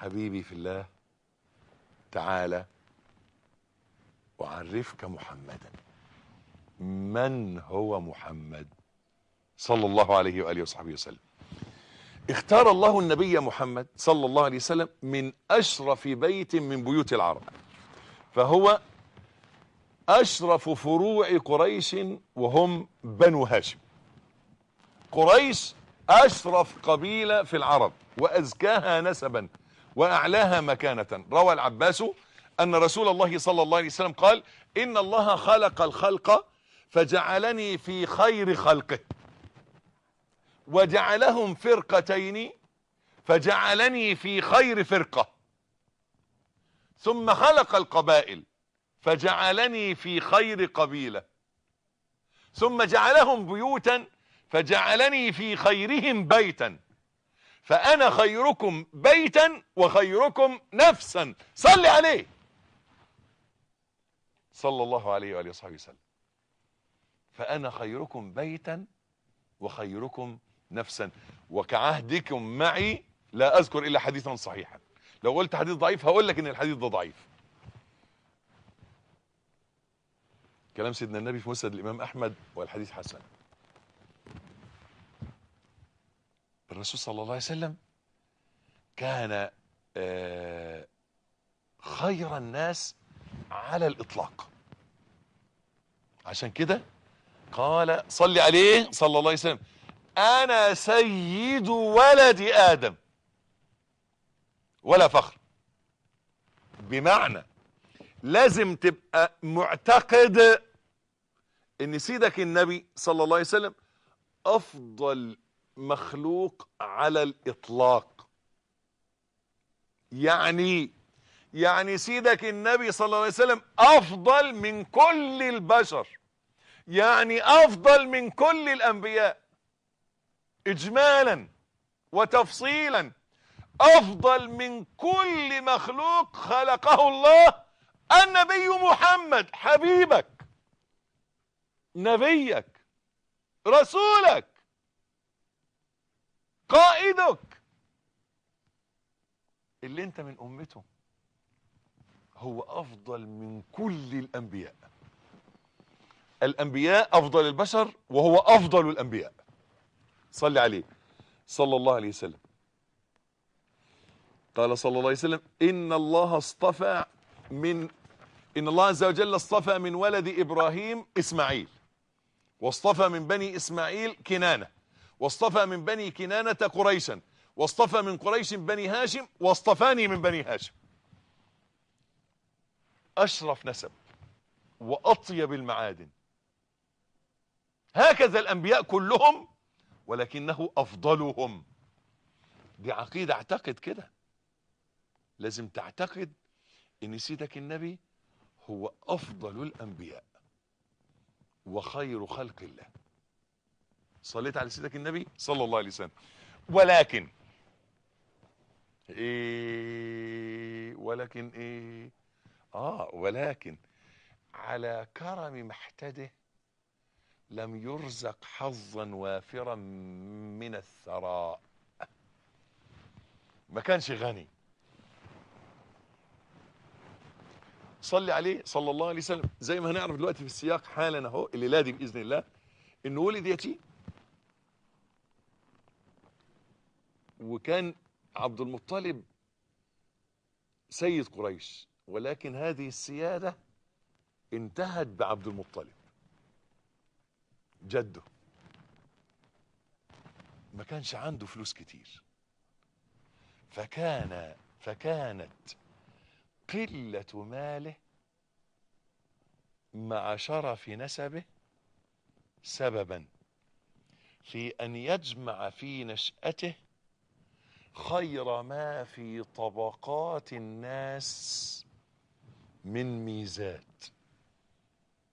حبيبي في الله تعالى أعرفك محمدا من هو محمد صلى الله عليه وآله وصحبه وسلم اختار الله النبي محمد صلى الله عليه وسلم من أشرف بيت من بيوت العرب فهو أشرف فروع قريش وهم بنو هاشم قريش أشرف قبيلة في العرب وأزكاها نسبا وأعلاها مكانة روى العباس أن رسول الله صلى الله عليه وسلم قال إن الله خلق الخلق فجعلني في خير خلقه وجعلهم فرقتين فجعلني في خير فرقة ثم خلق القبائل فجعلني في خير قبيلة ثم جعلهم بيوتا فجعلني في خيرهم بيتا فأنا خيركم بيتا وخيركم نفسا صلي عليه صلى الله عليه وآله وصحبه وسلم فأنا خيركم بيتا وخيركم نفسا وكعهدكم معي لا أذكر إلا حديثا صحيحا لو قلت حديث ضعيف هقول لك إن الحديث ده ضعيف كلام سيدنا النبي في مسند الإمام أحمد والحديث حسن الرسول صلى الله عليه وسلم كان آه، خير الناس على الإطلاق عشان كده قال صلي عليه صلى الله عليه وسلم أنا سيد ولد آدم ولا فخر بمعنى لازم تبقى معتقد ان سيدك النبي صلى الله عليه وسلم افضل مخلوق على الإطلاق يعني يعني سيدك النبي صلى الله عليه وسلم أفضل من كل البشر يعني أفضل من كل الأنبياء إجمالا وتفصيلا أفضل من كل مخلوق خلقه الله النبي محمد حبيبك نبيك رسولك ولدك اللي انت من امته هو افضل من كل الانبياء الانبياء افضل البشر وهو افضل الانبياء صلي عليه صلى الله عليه وسلم قال صلى الله عليه وسلم ان الله اصطفى من ان الله عز وجل اصطفى من ولد ابراهيم اسماعيل واصطفى من بني اسماعيل كنانه واصطفى من بني كنانة قريشا واصطفى من قريش بني هاشم واصطفاني من بني هاشم أشرف نسب وأطيب المعادن هكذا الأنبياء كلهم ولكنه أفضلهم دي عقيدة اعتقد كده لازم تعتقد ان سيدك النبي هو أفضل الأنبياء وخير خلق الله صليت على سيدك النبي صلى الله عليه وسلم ولكن ايه ولكن ايه اه ولكن على كرم محتده لم يرزق حظا وافرا من الثراء ما كانش غني صلي عليه صلى الله عليه وسلم زي ما هنعرف دلوقتي في السياق حالنا اهو اللي لادي باذن الله انه ولد يتيم وكان عبد المطلب سيد قريش ولكن هذه السيادة انتهت بعبد المطلب جده ما كانش عنده فلوس كتير فكان فكانت قلة ماله مع شرف نسبه سببا في أن يجمع في نشأته خير ما في طبقات الناس من ميزات